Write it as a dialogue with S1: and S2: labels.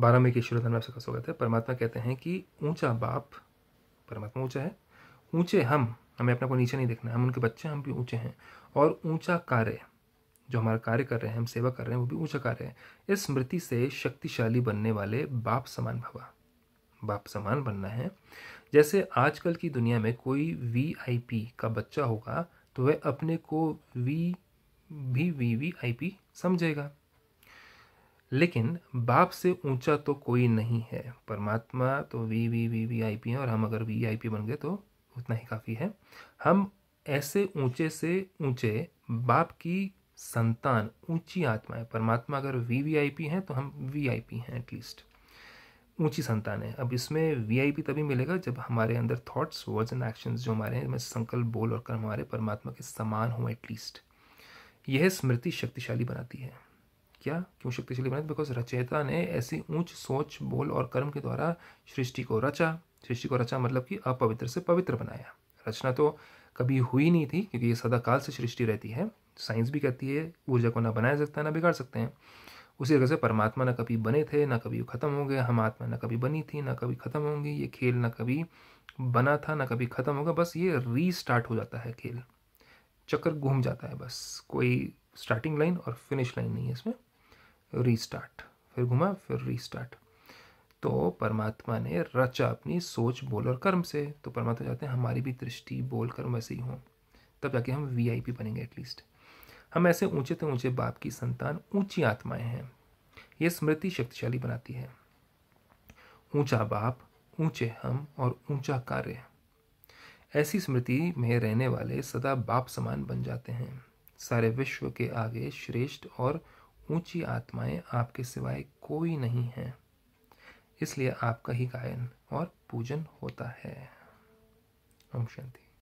S1: बारह में की धर्म आपसे खास स्वागत है परमात्मा कहते हैं कि ऊंचा बाप परमात्मा ऊंचा है ऊंचे हम हमें अपने को नीचे नहीं देखना हम उनके बच्चे हम भी ऊंचे हैं और ऊंचा कार्य जो हमारा कार्य कर रहे हैं हम सेवा कर रहे हैं वो भी ऊंचा कार्य है इस स्मृति से शक्तिशाली बनने वाले बाप समान भवा बाप समान बनना है जैसे आजकल की दुनिया में कोई वी का बच्चा होगा तो वह अपने को वी भी वी वी आई पी समझेगा लेकिन बाप से ऊंचा तो कोई नहीं है परमात्मा तो V V V V I P हैं और हम अगर वी आई पी बन गए तो उतना ही काफ़ी है हम ऐसे ऊंचे से ऊंचे बाप की संतान ऊंची आत्मा है परमात्मा अगर वी वी आई पी हैं तो हम वी आई पी हैं एटलीस्ट ऊंची संतान है अब इसमें वी आई पी तभी मिलेगा जब हमारे अंदर थॉट्स वर्ड्स एंड एक्शंस जो हमारे हैं संकल्प बोल और कर्म हमारे परमात्मा के समान हों एटलीस्ट यह स्मृति शक्तिशाली बनाती है क्या क्यों शक्तिशाली बने बिकॉज रचयिता ने ऐसी ऊंच सोच बोल और कर्म के द्वारा सृष्टि को रचा सृष्टि को रचा मतलब कि अपवित्र से पवित्र बनाया रचना तो कभी हुई नहीं थी क्योंकि ये सदा काल से सृष्टि रहती है साइंस भी कहती है ऊर्जा को ना बनाया सकता है ना बिगाड़ सकते हैं उसी तरह से परमात्मा ना कभी बने थे ना कभी ख़त्म हो गए हम आत्मा ना कभी बनी थी ना कभी ख़त्म होंगी ये खेल ना कभी बना था ना कभी ख़त्म होगा बस ये रीस्टार्ट हो जाता है खेल चक्कर घूम जाता है बस कोई स्टार्टिंग लाइन और फिनिश लाइन नहीं है इसमें रीस्टार्ट फिर घुमा फिर रीस्टार्ट तो परमात्मा ने रचा अपनी सोच बोल और कर्म से तो परमात्मा चाहते हैं हमारी भी दृष्टि बोल कर्म वैसे ही हो तब जाके हम वीआईपी बनेंगे एटलीस्ट हम ऐसे ऊंचे तो ऊंचे बाप की संतान ऊंची आत्माएं हैं ये स्मृति शक्तिशाली बनाती है ऊंचा बाप ऊंचे हम और ऊंचा कार्य ऐसी स्मृति में रहने वाले सदा बाप समान बन जाते हैं सारे विश्व के आगे श्रेष्ठ और ऊंची आत्माएं आपके सिवाय कोई नहीं है इसलिए आपका ही गायन और पूजन होता है ओम शांति